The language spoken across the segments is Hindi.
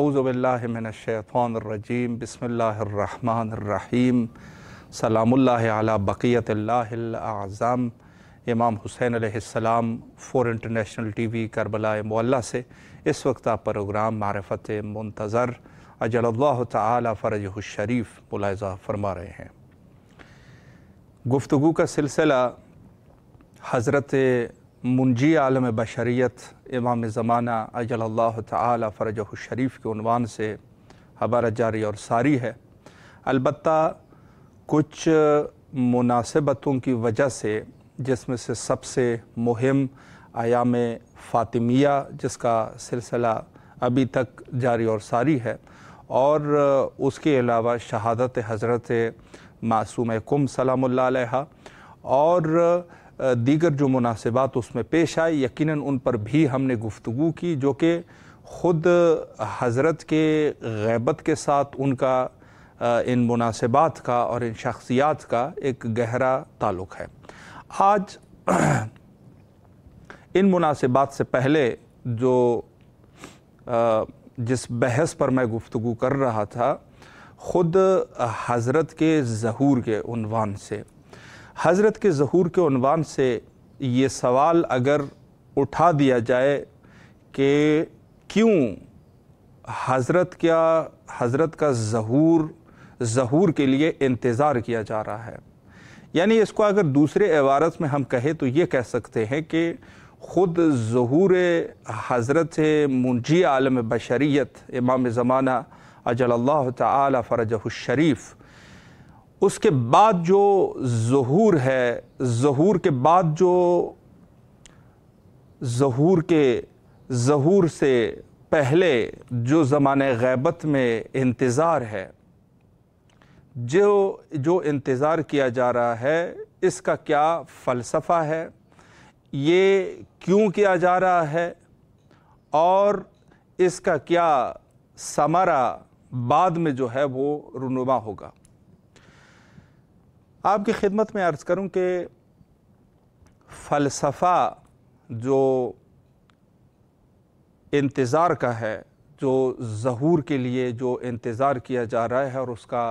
आउज़बिल्लिमिनशैतरजीम बसमीम सलाम्ल बक़ीतम इमाम हुसैन आसमाम four international T V Karbala मोल्ला से इस वक्त आप प्रोग्राम मारफत मुंतज़र अजल्ला तरज शरीफ मुलायजा फरमा रहे हैं गुफ्तु का सिलसिला हज़रत मुंजी आलम बशरीत इमाम ज़माना अजल ताली शरीफ के उनवान से हमारा जारी और सारी है अलबत् कुछ मुनासिबतों की वजह से जिसमें से सबसे मुहम आयाम फ़ातिमिया जिसका सिलसिला अभी तक जारी और सारी है और उसके अलावा शहादत हज़रत मासूम कुम सलाम और दीगर जो मुनासिबात उसमें पेश आए यकीन उन पर भी हमने गुफ्तु की जो कि ख़ुद हज़रत के गैबत के साथ उनका इन मुनासिबात का और इन शख्सियात का एक गहरा ताल्लुक़ है आज इन मुनासिबात से पहले जो जिस बहस पर मैं गुफ्तु कर रहा था ख़ुद हज़रत के जहूर के उनवान से हज़रत के जहूर के अनवान से ये सवाल अगर उठा दिया जाए कि क्यों हज़रत क्या हज़रत का जहूर जहूर के लिए इंतज़ार किया जा रहा है यानी इसको अगर दूसरे एवारत में हम कहें तो ये कह सकते हैं कि ख़ुद जहूर हज़रत मुंजी आलम बशरीत इमाम ज़माना अजल्ला तरजरीफ़ उसके बाद जो जहूर है जहूर के बाद जो जहूर के जहूर से पहले जो ज़मान गैबत में इंतज़ार है जो जो इंतज़ार किया जा रहा है इसका क्या फ़लसफ़ा है ये क्यों किया जा रहा है और इसका क्या समारा बाद में जो है वो रुनुमा होगा आपकी खिदमत में अर्ज़ करूं कि फ़लसफ़ा जो इंतज़ार का है जो जहूर के लिए जो इंतज़ार किया जा रहा है और उसका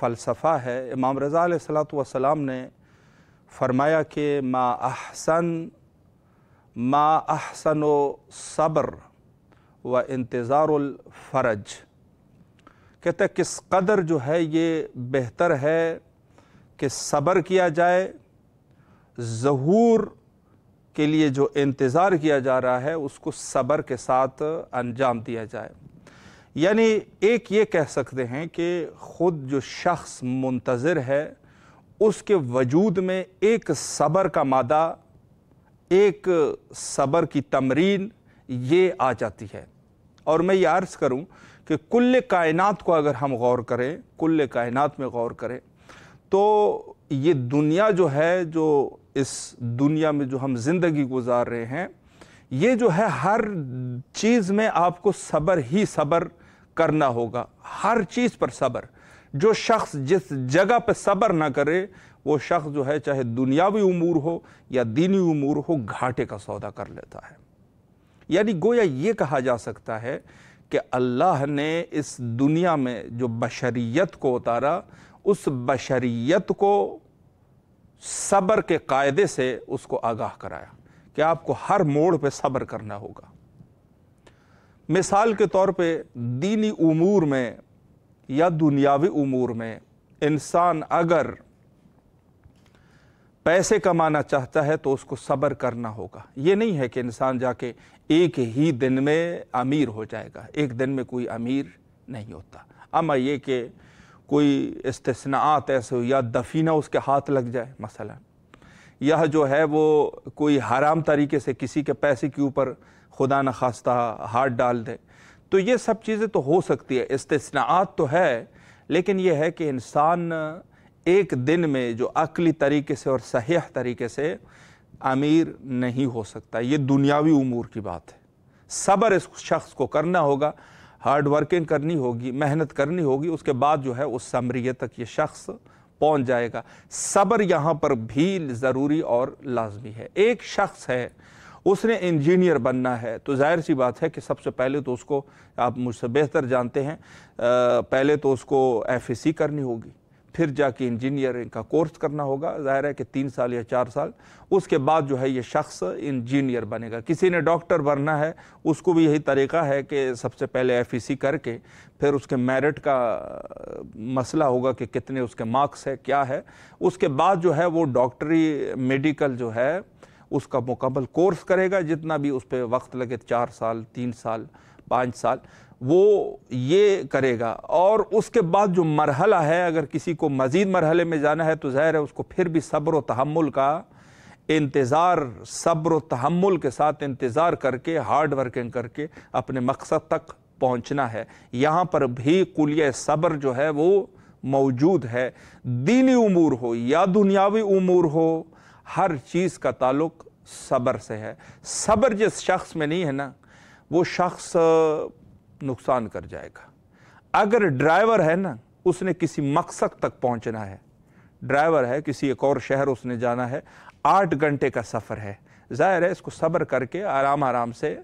फ़लसफ़ा है इमाम रज़ा सलाम ने फरमाया कि मा अहसन मा अहसन सब्र व इंतज़ारफ़रज कहते किस कदर जो है ये बेहतर है कि सब्र किया जाए जहूर के लिए जो इंतज़ार किया जा रहा है उसको सबर के साथ अंजाम दिया जाए यानी एक ये कह सकते हैं कि ख़ुद जो शख्स मुंतज़र है उसके वजूद में एक सबर का मादा एक सबर की तमरीन ये आ जाती है और मैं ये अर्ज़ करूँ कि कुल कायनात को अगर हम गौर करें कुल कायनात में गौर करें तो ये दुनिया जो है जो इस दुनिया में जो हम ज़िंदगी गुजार रहे हैं ये जो है हर चीज़ में आपको सब्र ही सब्र करना होगा हर चीज़ पर सब्र जो शख्स जिस जगह पर सब्र ना करे वो शख्स जो है चाहे दुनियावी उमूर हो या दीनी उमूर हो घाटे का सौदा कर लेता है यानी गोया ये कहा जा सकता है कि अल्लाह ने इस दुनिया में जो बशरीत को उतारा उस बशरीत को सब्र के कायदे से उसको आगाह कराया कि आपको हर मोड़ पे सब्र करना होगा मिसाल के तौर पे दीनी उमूर में या दुनियावी उमूर में इंसान अगर पैसे कमाना चाहता है तो उसको सब्र करना होगा ये नहीं है कि इंसान जाके एक ही दिन में अमीर हो जाएगा एक दिन में कोई अमीर नहीं होता अमा ये कि कोई इसतनात ऐसे हो या दफीना उसके हाथ लग जाए मसला यह जो है वो कोई हराम तरीके से किसी के पैसे के ऊपर खुदा न खास्ता हाथ डाल दे तो ये सब चीज़ें तो हो सकती है इसतनात तो है लेकिन यह है कि इंसान एक दिन में जो अकली तरीके से और सही तरीके से अमीर नहीं हो सकता ये दुनियावी उमूर की बात है सब्र इस शख्स को करना होगा हार्ड वर्किंग करनी होगी मेहनत करनी होगी उसके बाद जो है उस समरिय तक ये शख्स पहुंच जाएगा सब्र यहाँ पर भी ज़रूरी और लाजमी है एक शख्स है उसने इंजीनियर बनना है तो जाहिर सी बात है कि सबसे पहले तो उसको आप मुझसे बेहतर जानते हैं आ, पहले तो उसको एफ e करनी होगी फिर जाके इंजीनियरिंग का कोर्स करना होगा ज़ाहिर है कि तीन साल या चार साल उसके बाद जो है ये शख्स इंजीनियर बनेगा किसी ने डॉक्टर बनना है उसको भी यही तरीका है कि सबसे पहले एफ e करके फिर उसके मेरिट का मसला होगा कि कितने उसके मार्क्स है क्या है उसके बाद जो है वो डॉक्टरी मेडिकल जो है उसका मुकम्मल कोर्स करेगा जितना भी उस पर वक्त लगे चार साल तीन साल पाँच साल वो ये करेगा और उसके बाद जो मरहला है अगर किसी को मज़ीद मरहले में जाना है तो ज़ाहिर है उसको फिर भी सब्र तहमुल का इंतज़ार सब्र तहमुल के साथ इंतज़ार करके हार्ड वर्किंग करके अपने मकसद तक पहुँचना है यहाँ पर भी कुलिया सब्र जो है वो मौजूद है दीनी उमूर हो या दुनियावी उमूर हो हर चीज़ का ताल्लुक सब्र से है सब्र जिस शख्स में नहीं है ना वो शख्स नुकसान कर जाएगा अगर ड्राइवर है ना उसने किसी मकसद तक पहुंचना है ड्राइवर है किसी एक और शहर उसने जाना है आठ घंटे का सफ़र है ज़ाहिर है इसको सब्र करके आराम आराम से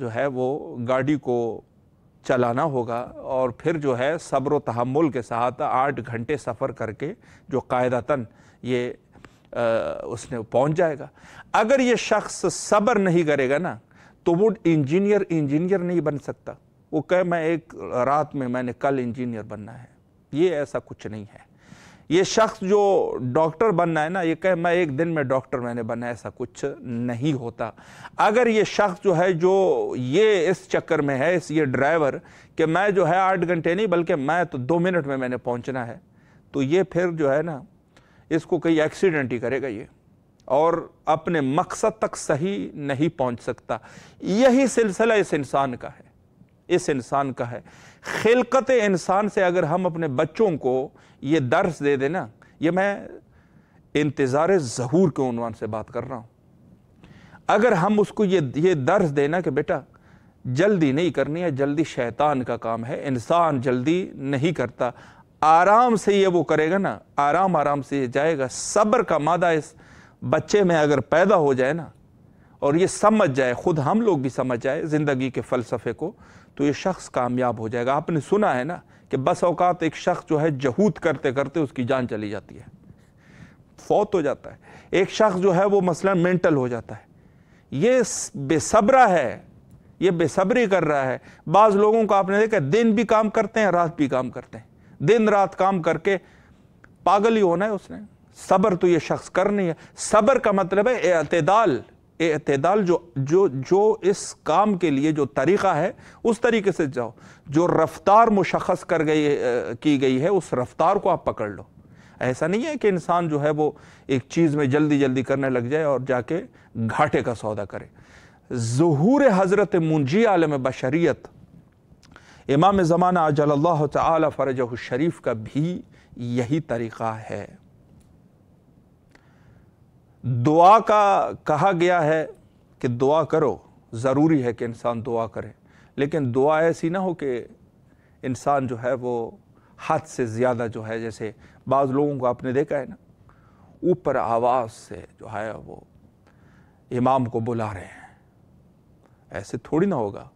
जो है वो गाड़ी को चलाना होगा और फिर जो है सब्र तहमुल के साथ आठ घंटे सफ़र करके जो कायदातन ये आ, उसने पहुंच जाएगा अगर ये शख्स सब्र नहीं करेगा ना तो वो इंजीनियर इंजीनियर नहीं बन सकता वो कहे मैं एक रात में मैंने कल इंजीनियर बनना है ये ऐसा कुछ नहीं है ये शख्स जो डॉक्टर बनना है ना ये कहे मैं एक दिन में डॉक्टर मैंने बना ऐसा कुछ नहीं होता अगर ये शख्स जो है जो ये इस चक्कर में है इस ये ड्राइवर कि मैं जो है आठ घंटे नहीं बल्कि मैं तो दो मिनट में मैंने पहुंचना है तो ये फिर जो है ना इसको कहीं एक्सीडेंट ही करेगा ये और अपने मकसद तक सही नहीं पहुँच सकता यही सिलसिला इस इंसान का है इस इंसान का है खिलकत इंसान से अगर हम अपने बच्चों को ये दर्श दे देना ये मैं इंतज़ार जहूर के उनवान से बात कर रहा हूँ अगर हम उसको ये ये दर्ज देना कि बेटा जल्दी नहीं करनी है जल्दी शैतान का काम है इंसान जल्दी नहीं करता आराम से ये वो करेगा ना आराम आराम से ये जाएगा सब्र का मादा इस बच्चे में अगर पैदा हो जाए ना और ये समझ जाए ख़ुद हम लोग भी समझ जाए ज़िंदगी के फ़लसफ़े को तो ये शख्स कामयाब हो जाएगा आपने सुना है ना कि बस अवकात एक शख्स जो है जहूद करते करते उसकी जान चली जाती है फौत हो जाता है एक शख्स जो है वो मसला मेंटल हो जाता है ये बेसब्रा है ये बेसब्री कर रहा है बाज़ लोगों को आपने देखा दिन भी काम करते हैं रात भी काम करते हैं दिन रात काम करके पागल ही होना है उसने सब्र तो ये शख्स कर नहीं है सब्र का मतलब है एतदाल अतदाल जो जो जो इस काम के लिए जो तरीक़ा है उस तरीके से जाओ जो रफ्तार मुशखस कर गई की गई है उस रफ्तार को आप पकड़ लो ऐसा नहीं है कि इंसान जो है वो एक चीज़ में जल्दी जल्दी करने लग जाए और जाके घाटे का सौदा करे जहूर हज़रत मुंजी आलम बशरीत इमाम ज़माना अजल फरजह शरीफ का भी यही तरीक़ा है दुआ का कहा गया है कि दुआ करो ज़रूरी है कि इंसान दुआ करे लेकिन दुआ ऐसी ना हो कि इंसान जो है वो हद से ज़्यादा जो है जैसे बाज़ लोगों को आपने देखा है ना ऊपर आवाज़ से जो है वो इमाम को बुला रहे हैं ऐसे थोड़ी ना होगा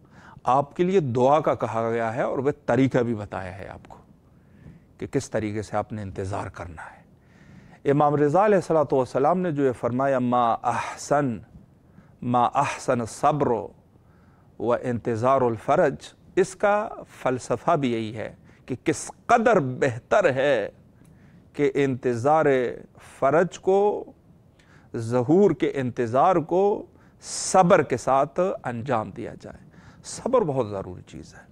आपके लिए दुआ का कहा गया है और वह तरीका भी बताया है आपको कि किस तरीके से आपने इंतज़ार करना है इमाम रज़ा सलाम ने जो ये फरमाया मा अहसन मा अहसन सब्र व इंतज़ारफ़रज इसका फ़लसफ़ा भी यही है कि किस कदर बेहतर है कि इंतज़ार फ़रज को जहूर के इंतज़ार को सब्र के साथ अंजाम दिया जाए सब्र बहुत ज़रूरी चीज़ है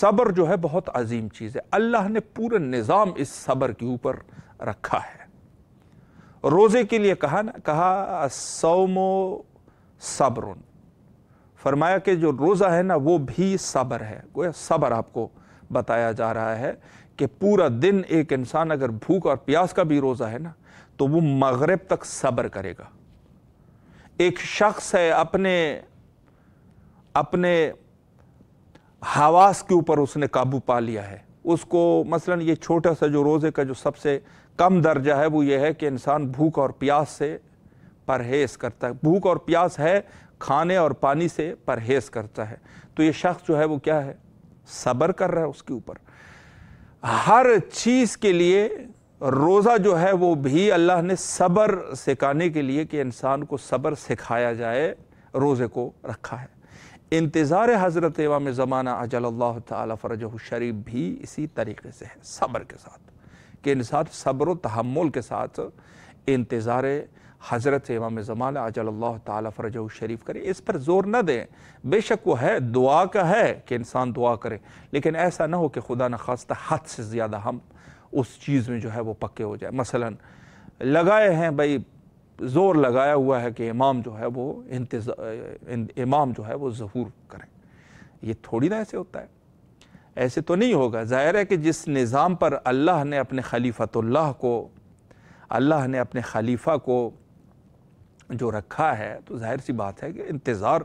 सब्र जो है बहुत अजीम चीज़ है अल्लाह ने पूरा निज़ाम इस सब्र के ऊपर रखा है रोज़े के लिए कहा ना कहा सौमो सबरुन फरमाया कि जो रोज़ा है ना वो भी सबर है गोया आपको बताया जा रहा है कि पूरा दिन एक इंसान अगर भूख और प्यास का भी रोज़ा है ना तो वो मगरब तक सबर करेगा एक शख्स है अपने अपने हवास के ऊपर उसने काबू पा लिया है उसको मसलन ये छोटा सा जो रोज़े का जो सबसे कम दर्जा है वो ये है कि इंसान भूख और प्यास से परहेज़ करता है भूख और प्यास है खाने और पानी से परहेज़ करता है तो ये शख्स जो है वो क्या है सब्र कर रहा है उसके ऊपर हर चीज़ के लिए रोज़ा जो है वो भी अल्लाह ने सब्र सिखाने के लिए कि इंसान को सब्र सिखाया जाए रोज़े को रखा है इंतज़ार हज़रत इमाम ज़माना अजल तफ़रज शरीफ भी इसी तरीके से है सब्र के साथ कि इंसान सब्र तहमुल के साथ इंतज़ार हज़रत इमाम ज़मान अजल्ला तरज शरीफ करें इस पर ज़ोर न दें बेशक वो है दुआ का है कि इंसान दुआ करे लेकिन ऐसा ना हो कि खुदा न खास्ता हद से ज़्यादा हम उस चीज़ में जो है वो पक्के हो जाए मसला लगाए हैं भाई ज़ोर लगाया हुआ है कि इमाम जो है वो इमाम जो है वो जहूर करें ये थोड़ी ना ऐसे होता है ऐसे तो नहीं होगा ज़ाहिर है कि जिस निज़ाम पर अल्लाह ने अपने खलीफतुल्लाह को अल्लाह ने अपने खलीफा को जो रखा है तो जाहिर सी बात है कि इंतज़ार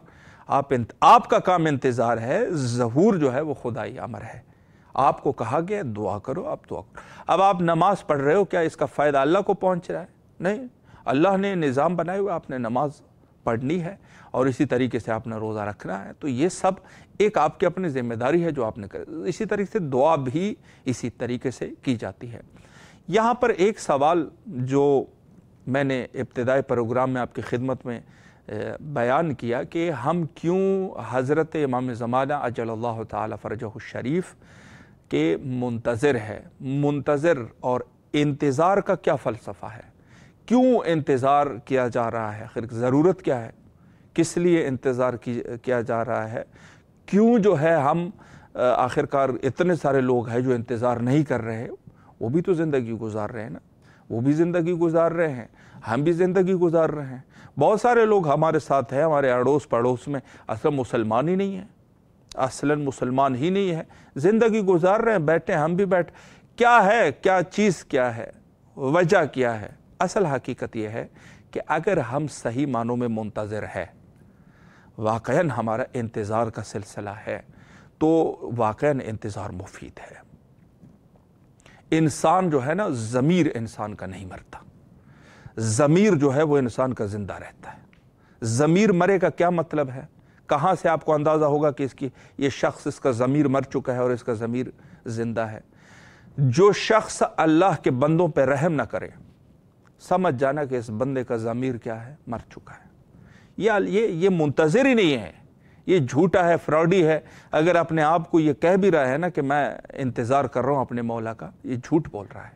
आप आपका काम इंतज़ार है जहूर जो है वो खुदाई अमर है आपको कहा गया दुआ करो आप दुआ करो अब आप नमाज़ पढ़ रहे हो क्या इसका फ़ायदा अल्लाह को पहुँच रहा है नहीं अल्लाह ने निज़ाम बनाए हुए आपने नमाज पढ़नी है और इसी तरीके से आपने रोज़ा रखना है तो ये सब एक आपकी अपनी जिम्मेदारी है जो आपने कर इसी तरीके से दुआ भी इसी तरीके से की जाती है यहाँ पर एक सवाल जो मैंने इब्तदाई प्रोग्राम में आपकी खिदमत में बयान किया कि हम क्यों हज़रत इमाम ज़माना अजल तरजह शरीफ के मुंतज़र है मुंतज़र और इंतज़ार का क्या फ़लसफ़ा है क्यों इंतज़ार किया जा रहा है आखिर ज़रूरत क्या है किस लिए इंतज़ार किया जा रहा है क्यों जो है हम आखिरकार इतने सारे लोग हैं जो इंतज़ार नहीं कर रहे वो भी तो ज़िंदगी गुजार रहे हैं ना वो भी ज़िंदगी गुजार रहे हैं हम भी ज़िंदगी गुजार रहे हैं बहुत सारे लोग हमारे साथ हैं हमारे अड़ोस पड़ोस में असल मुसलमान ही नहीं है असल मुसलमान ही नहीं है ज़िंदगी गुजार रहे हैं बैठे हम भी बैठ क्या है क्या चीज़ क्या है वजह क्या है असल हकीकत यह है कि अगर हम सही मानों में मुंतज़र है वाक़ हमारा इंतज़ार का सिलसिला है तो वाक़ इंतज़ार मुफीद है इंसान जो है ना ज़मीर इंसान का नहीं मरता ज़मीर जो है वो इंसान का ज़िंदा रहता है ज़मीर मरे का क्या मतलब है कहाँ से आपको अंदाज़ा होगा कि इसकी ये शख्स इसका ज़मीर मर चुका है और इसका ज़मीर ज़िंदा है जो शख्स अल्लाह के बंदों पर रहम ना करे समझ जाना कि इस बंदे का ज़मीर क्या है मर चुका है ये ये ये मुंतजर ही नहीं है ये झूठा है फ्रॉडी है अगर अपने आप को ये कह भी रहा है ना कि मैं इंतज़ार कर रहा हूँ अपने मौला का ये झूठ बोल रहा है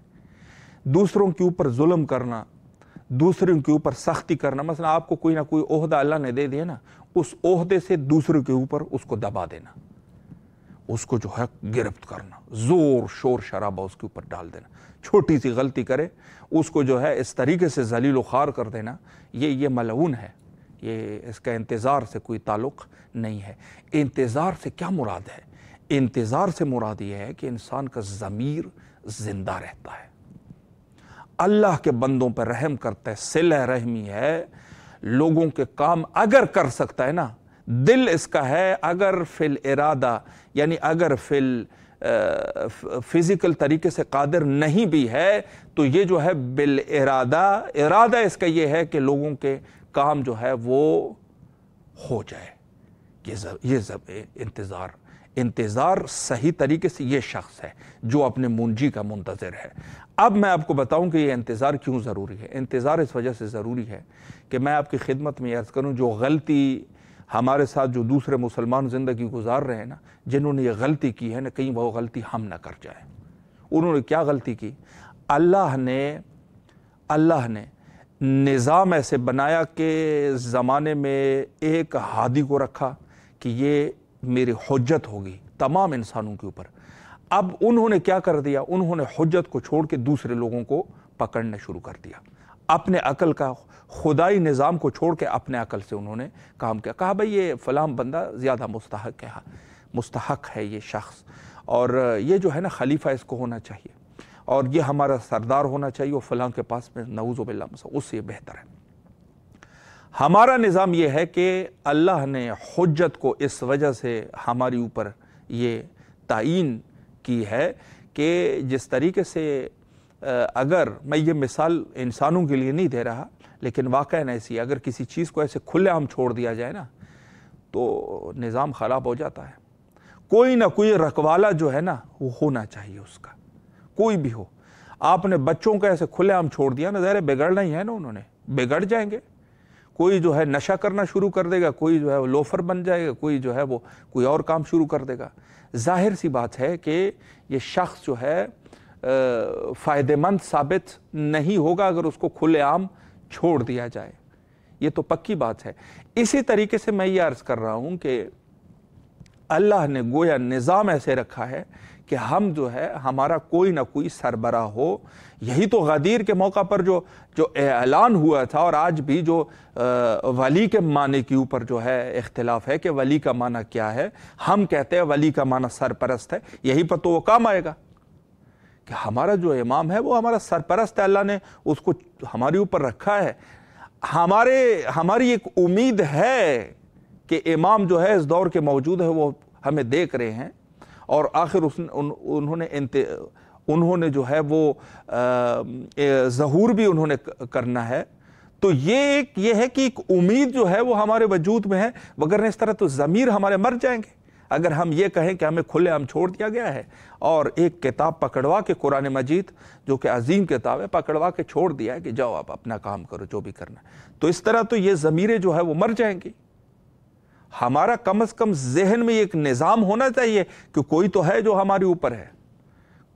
दूसरों के ऊपर जुल्म करना दूसरों के ऊपर सख्ती करना मसला आपको कोई ना कोई ओहदा अल्लाह ने दे दिया ना उस ओहदे से दूसरों के ऊपर उसको दबा देना उसको जो है गिरफ्त करना ज़ोर शोर शराबा उसके ऊपर डाल देना छोटी सी गलती करे उसको जो है इस तरीके से जलील खार कर देना ये ये मलऊन है ये इसका इंतज़ार से कोई ताल्लुक़ नहीं है इंतज़ार से क्या मुराद है इंतज़ार से मुराद ये है कि इंसान का ज़मीर ज़िंदा रहता है अल्लाह के बंदों पर रहम करता है सिल रहमी है लोगों के काम अगर कर सकता है ना दिल इसका है अगर फिल इरादा यानी अगर फिल फिज़िकल तरीके से कादिर नहीं भी है तो ये जो है बिल इरादा इरादा इसका ये है कि लोगों के काम जो है वो हो जाए ये जब ये जब इंतज़ार इंतज़ार सही तरीके से ये शख्स है जो अपने मुंजी का मुंतज़र है अब मैं आपको बताऊं कि ये इंतज़ार क्यों ज़रूरी है इंतज़ार इस वजह से ज़रूरी है कि मैं आपकी खिदमत में अर्ज़ करूं जो गलती हमारे साथ जो दूसरे मुसलमान ज़िंदगी गुजार रहे हैं ना जिन्होंने ये गलती की है ना कहीं वो गलती हम ना कर जाए उन्होंने क्या गलती की अल्लाह ने अल्लाह ने निज़ाम ऐसे बनाया कि ज़माने में एक हादी को रखा कि ये मेरी हजत होगी तमाम इंसानों के ऊपर अब उन्होंने क्या कर दिया उन्होंने हजत को छोड़ के दूसरे लोगों को पकड़ना शुरू कर दिया अपने अकल का खुदाई निज़ाम को छोड़ के अपने अकल से उन्होंने काम किया कहा भाई ये फ़लाम बंदा ज़्यादा मुस्तक है मुस्तक है ये शख्स और ये जो है ना खलीफा इसको होना चाहिए और ये हमारा सरदार होना चाहिए और फलां के पास में नऊज़बिल्ला उससे बेहतर है हमारा निज़ाम ये है कि अल्लाह ने हजत को इस वजह से हमारे ऊपर ये तयन की है कि जिस तरीके से अगर मैं ये मिसाल इंसानों के लिए नहीं दे रहा लेकिन ना ऐसी अगर किसी चीज़ को ऐसे खुलेआम छोड़ दिया जाए ना तो निज़ाम ख़राब हो जाता है कोई ना कोई रखवाला जो है ना वो होना चाहिए उसका कोई भी हो आपने बच्चों को ऐसे खुलेआम छोड़ दिया ना जहरे बिगड़ना ही है ना उन्होंने बिगड़ जाएंगे कोई जो है नशा करना शुरू कर देगा कोई जो है वो लोफर बन जाएगा कोई जो है वो कोई और काम शुरू कर देगा जाहिर सी बात है कि ये शख्स जो है फ़ायदेमंद साबित नहीं होगा अगर उसको खुलेआम छोड़ दिया जाए ये तो पक्की बात है इसी तरीके से मैं ये अर्ज़ कर रहा हूँ कि अल्लाह ने गोया निज़ाम ऐसे रखा है कि हम जो है हमारा कोई ना कोई सरबरा हो यही तो गदीर के मौका पर जो जो ऐलान हुआ था और आज भी जो वली के माने के ऊपर जो है इख्तलाफ है कि वली का माना क्या है हम कहते हैं वली का माना सरपरस्त है यही पर तो वो काम आएगा कि हमारा जो इमाम है वो हमारा सरपरस्त है अल्लाह ने उसको हमारे ऊपर रखा है हमारे हमारी एक उम्मीद है कि इमाम जो है इस दौर के मौजूद है वो हमें देख रहे हैं और आखिर उस उन, उन्होंने उन्होंने जो है वो जहूर भी उन्होंने करना है तो ये एक ये है कि एक उम्मीद जो है वो हमारे वजूद में है वगरने इस तरह तो ज़मीर हमारे मर जाएंगे अगर हम ये कहें कि हमें खुलेआम छोड़ दिया गया है और एक किताब पकड़वा के कुरान मजीद जो कि अजीम किताब है पकड़वा के छोड़ दिया है कि जाओ आप अपना काम करो जो भी करना है तो इस तरह तो ये ज़मीरें जो है वो मर जाएंगी हमारा कम से कम जहन में एक निज़ाम होना चाहिए कि कोई तो है जो हमारे ऊपर है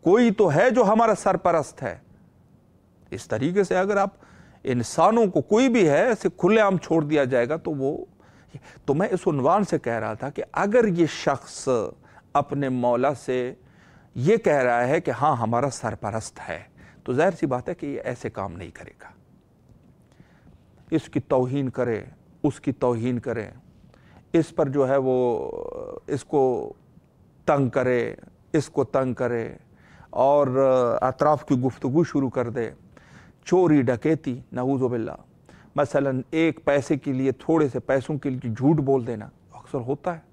कोई तो है जो हमारा सरपरस्त है इस तरीके से अगर आप इंसानों को कोई भी है ऐसे खुलेआम छोड़ दिया जाएगा तो वो तो मैं इस उनवान से कह रहा था कि अगर ये शख्स अपने मौला से ये कह रहा है कि हाँ हमारा सरपरस्त है तो जाहिर सी बात है कि ये ऐसे काम नहीं करेगा इसकी तोहन करें उसकी तोहन करें इस पर जो है वो इसको तंग करे इसको तंग करे और अतराफ़ की गुफ्तु शुरू कर दे चोरी डकैती नऊज़बिल्ला मसलन एक पैसे के लिए थोड़े से पैसों के लिए झूठ बोल देना अक्सर होता है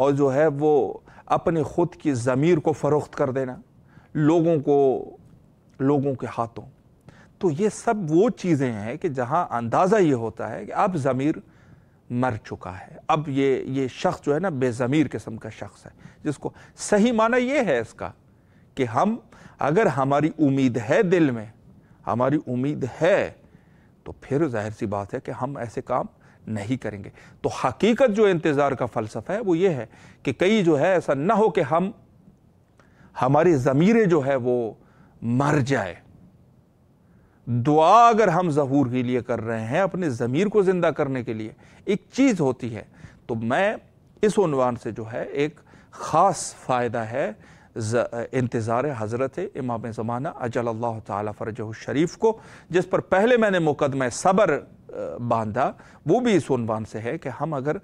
और जो है वो अपने ख़ुद की ज़मीर को फ़रोख्त कर देना लोगों को लोगों के हाथों तो ये सब वो चीज़ें हैं कि जहाँ अंदाज़ा ये होता है कि अब ज़मीर मर चुका है अब ये ये शख्स जो है ना बेज़मीर किस्म का शख्स है जिसको सही माना ये है इसका कि हम अगर हमारी उम्मीद है दिल में हमारी उम्मीद है तो फिर जाहिर सी बात है कि हम ऐसे काम नहीं करेंगे तो हकीकत जो इंतज़ार का फ़लसफ़ा है वो ये है कि कई जो है ऐसा ना हो कि हम हमारी ज़मीरें जो है वो मर जाए दुआ अगर हम जहूर के लिए कर रहे हैं अपने ज़मीर को ज़िंदा करने के लिए एक चीज़ होती है तो मैं इस उनवान से जो है एक ख़ास फ़ायदा है इंतज़ार हज़रत इमाम ज़माना अजल फ़रज शरीफ को जिस पर पहले मैंने मुकदमा सबर बांधा वो भी इस उनवान से है कि हम अगर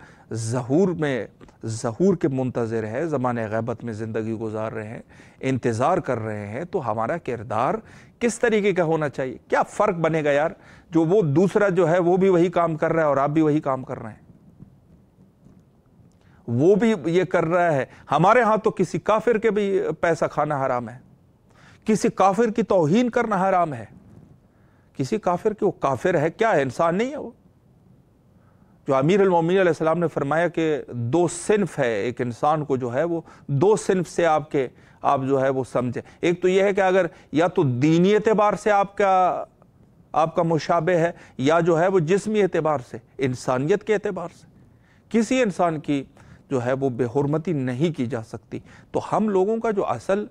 जहूर में जहूर के मुंतज़र है ज़मान गैबत में ज़िंदगी गुजार रहे हैं इंतज़ार कर रहे हैं तो हमारा किरदार किस तरीके का होना चाहिए क्या फ़र्क बनेगा यार जो वो दूसरा जो है वो भी वही काम कर रहा है और आप भी वही काम कर रहे हैं वो भी ये कर रहा है हमारे यहां तो किसी काफिर के भी पैसा खाना हराम है किसी काफिर की तोहन करना हराम है किसी काफिर के वो काफिर है क्या है इंसान नहीं है वो जो अमीर अलमोमिन ने फरमाया कि दो सिनफ है एक इंसान को जो है वो दो सिनफ से आपके आप जो है वो समझें एक तो यह है कि अगर या तो दीनी एतबार से आपका आपका मुशाबे है या जो है वो जिसमी एतबार से इंसानियत के एतबार से किसी इंसान की जो है वो बेहरमती नहीं की जा सकती तो हम लोगों का जो असल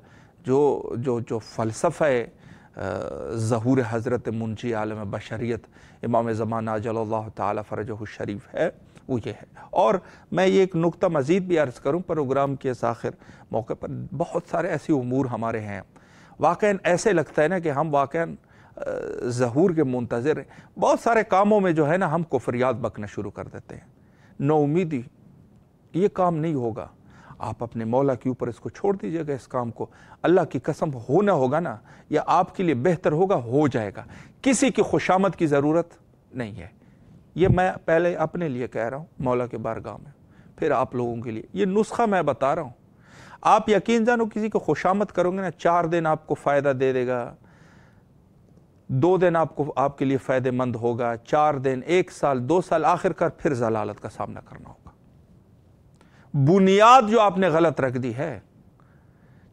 जो जो जो फ़लसफ़ा है जहूर हज़रत मुंशी आलम बशरीत इमाम ज़मान अजल तरज शरीफ है वो ये है और मैं ये एक नुक्ता मज़ीद भी अर्ज़ करूँ प्रोग्राम के साखिर मौके पर बहुत सारे ऐसे अमूर हमारे हैं वाक़ ऐसे लगता है ना कि हम वाक़ जहूर के मुंतज़र हैं बहुत सारे कामों में जो है ना हम कुफरियात बकना शुरू कर देते हैं नौमीदी ये काम नहीं होगा आप अपने मौला के ऊपर इसको छोड़ दीजिएगा इस काम को अल्लाह की कसम होना होगा ना या आपके लिए बेहतर होगा हो जाएगा किसी की खुशामद की ज़रूरत नहीं है ये मैं पहले अपने लिए कह रहा हूँ मौला के बारगाह में फिर आप लोगों के लिए ये नुस्खा मैं बता रहा हूँ आप यकीन जानो किसी को खुशामद करोगे ना चार दिन आपको फ़ायदा दे देगा दो दिन आपको आपके लिए फ़ायदेमंद होगा चार दिन एक साल दो साल आखिरकार फिर जलालत का सामना करना होगा बुनियाद जो आपने गलत रख दी है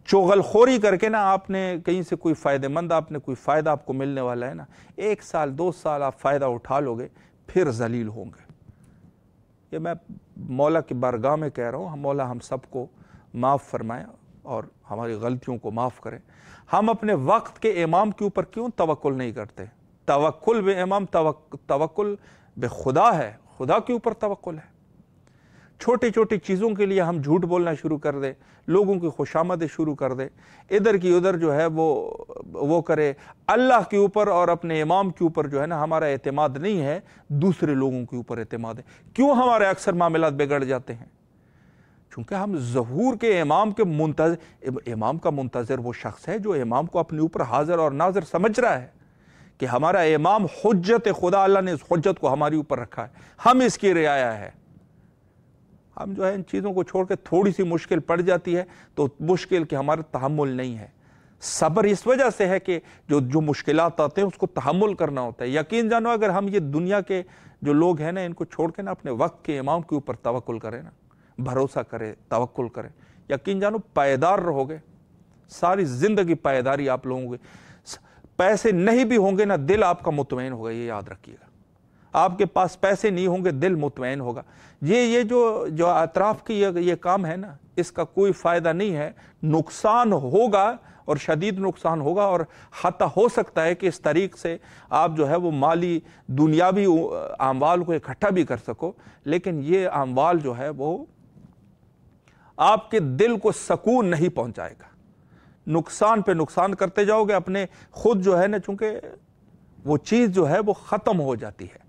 चोगलखोरी करके ना आपने कहीं से कोई फ़ायदेमंद आपने कोई फ़ायदा आपको मिलने वाला है ना एक साल दो साल आप फ़ायदा उठा लोगे फिर जलील होंगे ये मैं मौला के बारगाह में कह रहा हूँ मौला हम सबको माफ़ फरमाएँ और हमारी गलतियों को माफ़ करें हम अपने वक्त के इमाम के ऊपर क्यों तवक्ल नहीं करते तवक्ल बे इमाम तवक्ल बे खुदा है खुदा के ऊपर तवक्ल है छोटी छोटी चीज़ों के लिए हम झूठ बोलना शुरू कर दें लोगों की खुशामदें शुरू कर दें इधर की उधर जो है वो वो करे अल्लाह के ऊपर और अपने इमाम के ऊपर जो है ना हमारा अतमाद नहीं है दूसरे लोगों के ऊपर अतमाद है क्यों हमारे अक्सर मामला बिगड़ जाते हैं चूंकि हम जहूर के इमाम के मुंतज इमाम का मुंतज़र वो शख्स है जो इमाम को अपने ऊपर हाजिर और नाजर समझ रहा है कि हमारा इमाम हजत खुदा अल्लाह ने इस हजत को हमारे ऊपर रखा है हम इसकी रियाया है हम जो है इन चीज़ों को छोड़ कर थोड़ी सी मुश्किल पड़ जाती है तो मुश्किल के हमारा तहमुल नहीं है सब्र इस वजह से है कि जो जो मुश्किल आते हैं उसको तहमुल करना होता है यकीन जानो अगर हम ये दुनिया के जो लोग हैं ना इनको छोड़ के ना अपने वक्त के इमाम के ऊपर तवक्ल करें ना भरोसा करें तवक्ल करें यकीन जानो पायदार रहोगे सारी ज़िंदगी पायदारी आप लोगों की पैसे नहीं भी होंगे ना दिल आपका मुतमिन होगा ये याद रखिएगा आपके पास पैसे नहीं होंगे दिल मुतमैन होगा ये ये जो जो अतराफ की ये ये काम है ना इसका कोई फ़ायदा नहीं है नुकसान होगा और शदीद नुकसान होगा और हता हो सकता है कि इस तरीक़ से आप जो है वो माली दुनियावी अमवाल को इकट्ठा भी कर सको लेकिन ये अमवाल जो है वो आपके दिल को सकून नहीं पहुंचाएगा नुकसान पे नुकसान करते जाओगे अपने खुद जो है ना चूँकि वो चीज़ जो है वो ख़त्म हो जाती है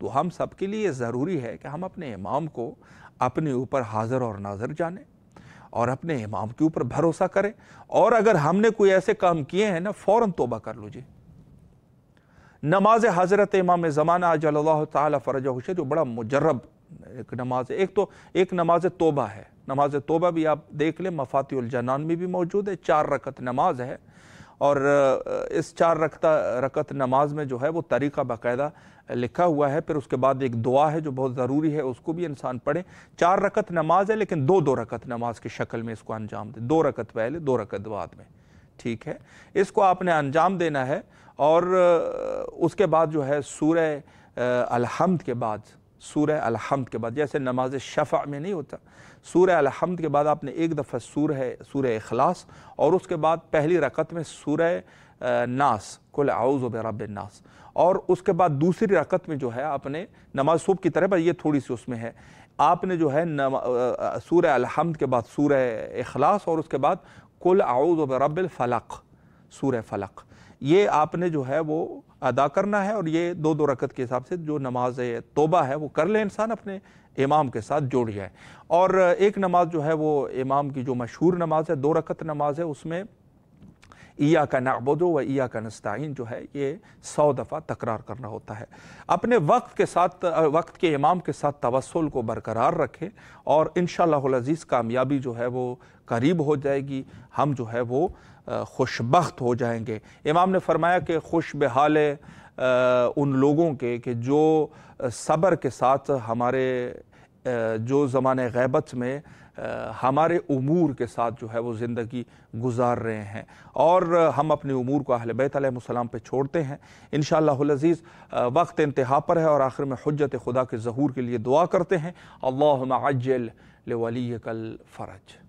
तो हम सबके लिए ज़रूरी है कि हम अपने इमाम को अपने ऊपर हाज़र और नाजर जाने और अपने इमाम के ऊपर भरोसा करें और अगर हमने कोई ऐसे काम किए हैं ना फौरन तोबा कर जी नमाज हज़रत इमाम ज़माना अजल्ला तरज हुशे जो बड़ा मुजरब एक नमाज एक तो एक नमाज तोबा है नमाज तोबा भी आप देख लें मफातुलजनान में भी मौजूद है चार रकत नमाज है और इस चार रखता रकत नमाज में जो है वो तरीक़ा बाकायदा लिखा हुआ है फिर उसके बाद एक दुआ है जो बहुत ज़रूरी है उसको भी इंसान पढ़े चार रकत नमाज है लेकिन दो दो रकत नमाज की शक्ल में इसको अंजाम दे दो रकत पहले दो रकत बाद में ठीक है इसको आपने अंजाम देना है और उसके बाद जो है सूर्य अलहमद के बाद सूर अलहमद के बाद जैसे नमाज शफ़ा में नहीं होता सूर अलहमद के बाद आपने एक दफ़ा सूर है सूर अखलास और उसके बाद पहली रकत में सूर नास कुल आउज़ रब नास और उसके बाद दूसरी रकत में जो है आपने नमाज सूब की तरह पर ये थोड़ी सी उसमें है आपने जो है सूर अलहमद के बाद सूर अखलास और उसके बाद कुल आउज़ रब फ़लक सूर फ़लक ये आपने जो है वो अदा करना है और ये दो दो रकत के हिसाब से जो नमाज तोबा है वो कर ले इंसान अपने इमाम के साथ जोड़ जाए और एक नमाज जो है वो इमाम की जो मशहूर नमाज है दो रकत नमाज है उसमें ईया का नाबदो व ईया का नस्ताइन जो है ये सौ दफ़ा तकरार करना होता है अपने वक्त के साथ वक्त के इमाम के साथ तवसल को बरकरार रखें और इन शज़ीज़ कामयाबी जो है वो करीब हो जाएगी हम जो है वो खुशबख्त हो जाएंगे इमाम ने फरमाया कि खुश बहाल उन लोगों के कि जो सब्र के साथ हमारे जो ज़माने गैबत में हमारे उमूर के साथ जो है वो ज़िंदगी गुजार रहे हैं और हम अपने उमूर को अहल बैतम पे छोड़ते हैं इन शज़ीज़ वक्त इंतहा पर है और आखिर में हजरत खुदा के जहूर के लिए दुआ करते हैं अल्लाह अज्जल वली कल फ़रज